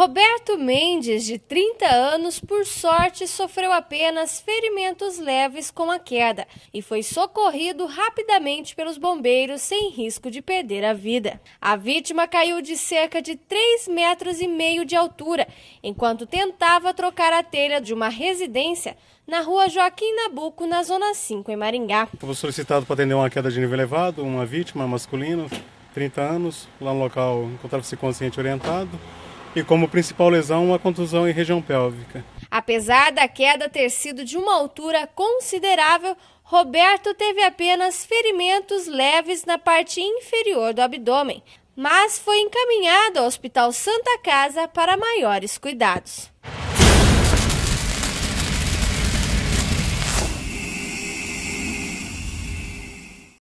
Roberto Mendes, de 30 anos, por sorte sofreu apenas ferimentos leves com a queda e foi socorrido rapidamente pelos bombeiros sem risco de perder a vida. A vítima caiu de cerca de 3 metros e meio de altura enquanto tentava trocar a telha de uma residência na rua Joaquim Nabuco, na Zona 5, em Maringá. Fui solicitado para atender uma queda de nível elevado, uma vítima masculina, 30 anos, lá no local encontrava-se consciente orientado e como principal lesão uma contusão em região pélvica. Apesar da queda ter sido de uma altura considerável, Roberto teve apenas ferimentos leves na parte inferior do abdômen, mas foi encaminhado ao Hospital Santa Casa para maiores cuidados.